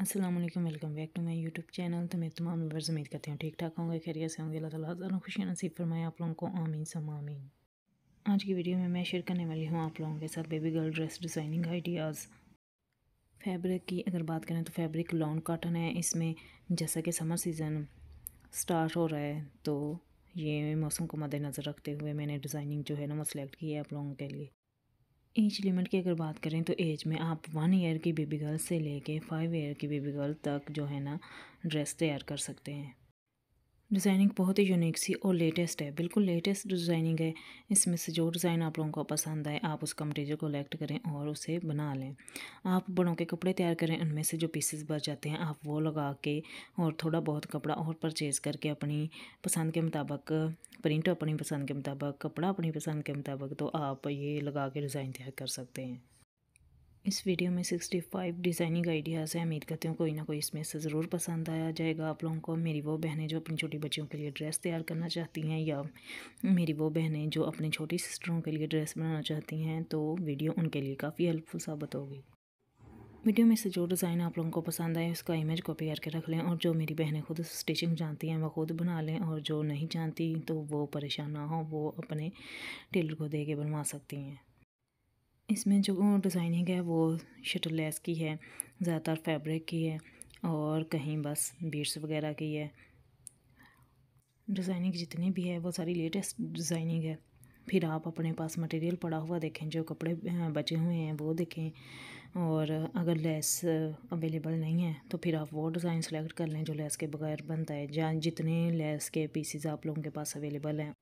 Aslam welcome back to my YouTube channel तो मैं तमाम व्यवर्स उम्मीद करती हूँ ठीक ठाक होंगे खैरियत से होंगे अल्लाह तला हज़ारों खुशियाँ नसीब फरमाए आप लोगों को आमीन सम आमीन आज की वीडियो में मैं शेयर करने वाली हूँ आप लोगों के साथ baby girl dress designing ideas fabric की अगर बात करें तो फैब्रिक लॉन्ग काटन है इसमें जैसा कि समर सीज़न स्टार्ट हो रहा है तो ये मौसम को मद्देनज़र रखते हुए मैंने डिज़ाइनिंग जो है ना वो सिलेक्ट की है आप लोगों के लिए एज लिमिट की अगर बात करें तो एज में आप वन ईयर की बेबी गर्ल से लेके फाइव ईयर की बेबी गर्ल तक जो है ना ड्रेस तैयार कर सकते हैं डिज़ाइनिंग बहुत ही यूनिक सी और लेटेस्ट है बिल्कुल लेटेस्ट डिज़ाइनिंग है इसमें से जो डिज़ाइन आप लोगों को पसंद आए आप उसका मटेरियल कलेक्ट करें और उसे बना लें आप बड़ों के कपड़े तैयार करें उनमें से जो पीसेस बच जाते हैं आप वो लगा के और थोड़ा बहुत कपड़ा और परचेज़ करके अपनी पसंद के मुताबिक प्रिंट अपनी पसंद के मुताबिक कपड़ा अपनी पसंद के मुताबिक तो आप ये लगा के डिज़ाइन तैयार कर सकते हैं इस वीडियो में 65 डिज़ाइनिंग आइडियाज़ हैं उम्मीद करती हूँ कोई ना कोई इसमें से ज़रूर पसंद आया जाएगा आप लोगों को मेरी वो बहनें जो अपनी छोटी बच्चियों के लिए ड्रेस तैयार करना चाहती हैं या मेरी वो बहनें जो अपनी छोटी सिस्टरों के लिए ड्रेस बनाना चाहती हैं तो वीडियो उनके लिए काफ़ी हेल्पफुल साबित होगी वीडियो में से जो डिज़ाइन आप लोगों को पसंद आए उसका इमेज कॉपी करके रख लें और जो मेरी बहनें खुद स्टिचिंग जानती हैं वो खुद बना लें और जो नहीं जानती तो वो परेशान ना हो वो अपने टेलर को दे के बनवा सकती हैं इसमें जो डिज़ाइनिंग है वो शटरलेस की है ज़्यादातर फैब्रिक की है और कहीं बस बीड्स वगैरह की है डिज़ाइनिंग जितनी भी है वो सारी लेटेस्ट डिज़ाइनिंग है फिर आप अपने पास मटेरियल पड़ा हुआ देखें जो कपड़े बचे हुए हैं वो देखें और अगर लेस अवेलेबल नहीं है तो फिर आप वो डिज़ाइन सेलेक्ट कर लें जो लेस के बगैर बनता है जहाँ जितने लेस के पीसीज आप लोगों के पास अवेलेबल हैं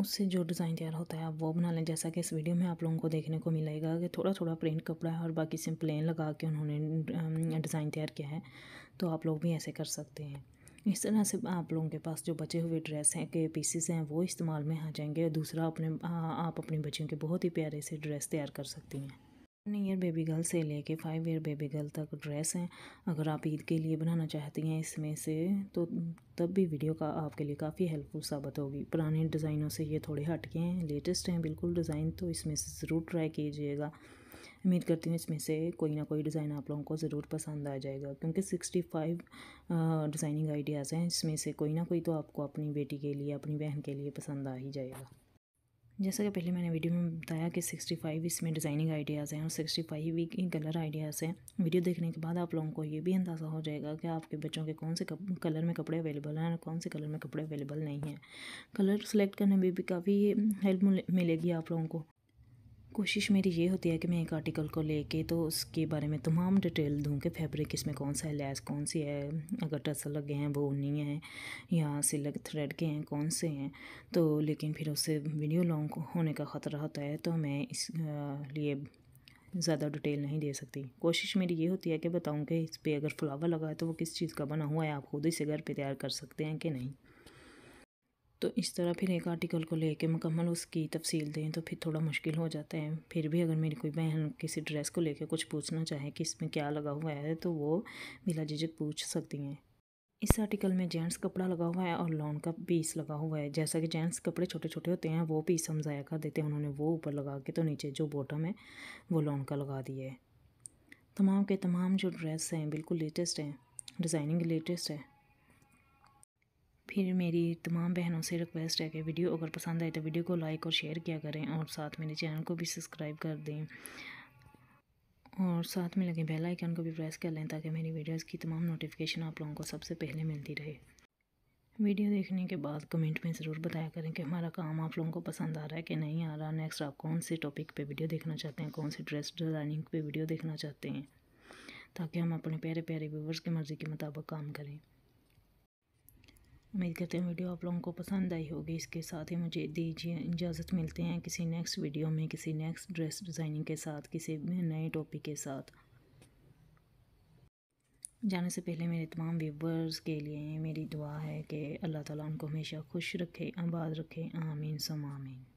उससे जो डिज़ाइन तैयार होता है आप वो बना लें जैसा कि इस वीडियो में आप लोगों को देखने को मिलेगा कि थोड़ा थोड़ा प्रिंट कपड़ा है और बाकी सिम प्लेन लगा के उन्होंने डिज़ाइन तैयार किया है तो आप लोग भी ऐसे कर सकते हैं इस तरह से आप लोगों के पास जो बचे हुए ड्रेस हैं के पीसेस हैं वो इस्तेमाल में आ जाएंगे दूसरा अपने आप अपनी बच्चियों के बहुत ही प्यारे से ड्रेस तैयार कर सकती हैं वन ईयर बेबी गर्ल से लेके फाइव ईयर बेबी गर्ल तक ड्रेस हैं अगर आप ईद के लिए बनाना चाहती हैं इसमें से तो तब भी वीडियो का आपके लिए काफ़ी हेल्पफुल साबित होगी पुराने डिज़ाइनों से ये थोड़े हटके हैं लेटेस्ट हैं बिल्कुल डिज़ाइन तो इसमें से ज़रूर ट्राई कीजिएगा उम्मीद करती हूँ इसमें से कोई ना कोई डिज़ाइन आप लोगों को ज़रूर पसंद आ जाएगा क्योंकि सिक्सटी फाइव डिज़ाइनिंग आइडियाज़ हैं इसमें से कोई ना कोई तो आपको अपनी बेटी के लिए अपनी बहन के लिए पसंद आ ही जाएगा जैसा कि पहले मैंने वीडियो में बताया कि 65 इसमें डिज़ाइनिंग आइडियाज़ हैं और 65 फाइव ही कलर आइडियाज़ हैं वीडियो देखने के बाद आप लोगों को ये भी अंदाज़ा हो जाएगा कि आपके बच्चों के कौन से कलर में कपड़े अवेलेबल हैं और कौन से कलर में कपड़े अवेलेबल नहीं हैं कलर सेलेक्ट करने में भी काफ़ी हेल्प मिलेगी आप लोगों को कोशिश मेरी ये होती है कि मैं एक आर्टिकल को लेके तो उसके बारे में तमाम डिटेल दूँ कि फैब्रिक इसमें कौन सा है लैस कौन सी है अगर टसल लगे हैं वो नहीं है या सिलक थ्रेड के हैं कौन से हैं तो लेकिन फिर उससे वीडियो लॉन्ग होने का ख़तरा होता है तो मैं इस लिए ज़्यादा डिटेल नहीं दे सकती कोशिश मेरी ये होती है कि बताऊँ कि इस पर अगर फ्लावर लगा है तो वो किस चीज़ का बना हुआ है आप खुद इसे घर पर तैयार कर सकते हैं कि नहीं तो इस तरह फिर एक आर्टिकल को लेके मुकम्मल उसकी तफसील दें तो फिर थोड़ा मुश्किल हो जाता है फिर भी अगर मेरी कोई बहन किसी ड्रेस को लेके कुछ पूछना चाहे कि इसमें क्या लगा हुआ है तो वो बिला झिझक पूछ सकती हैं इस आर्टिकल में जेंट्स कपड़ा लगा हुआ है और लॉन का पीस लगा हुआ है जैसा कि जेंट्स कपड़े छोटे छोटे होते हैं वो पीस हम ज़ाया कर देते हैं उन्होंने वो ऊपर लगा के तो नीचे जो बॉटम है वो लॉन का लगा दिया है तमाम के तमाम जो ड्रेस हैं बिल्कुल लेटेस्ट हैं डिज़ाइनिंग लेटेस्ट है फिर मेरी तमाम बहनों से रिक्वेस्ट है कि वीडियो अगर पसंद आए तो वीडियो को लाइक और शेयर किया करें और साथ मेरे चैनल को भी सब्सक्राइब कर दें और साथ में लगे बेल आइकन को भी प्रेस कर लें ताकि मेरी वीडियोस की तमाम नोटिफिकेशन आप लोगों को सबसे पहले मिलती रहे वीडियो देखने के बाद कमेंट में ज़रूर बताया करें कि हमारा काम आप लोगों को पसंद आ रहा है कि नहीं आ रहा नेक्स्ट आप कौन से टॉपिक पर वीडियो देखना चाहते हैं कौन से ड्रेस डिज़ाइनिंग पर वीडियो देखना चाहते हैं ताकि हम अपने प्यारे प्यारे व्यूवर्स की मर्ज़ी के मुताबिक काम करें उम्मीद करते हैं वीडियो आप लोगों को पसंद आई होगी इसके साथ ही मुझे दीजिए इजाज़त मिलते हैं किसी नेक्स्ट वीडियो में किसी नेक्स्ट ड्रेस डिज़ाइनिंग के साथ किसी नए टॉपिक के साथ जाने से पहले मेरे तमाम व्यूवर्स के लिए मेरी दुआ है कि अल्लाह ताला उनको हमेशा खुश रखे आबाद रखे आमीन सम आमीन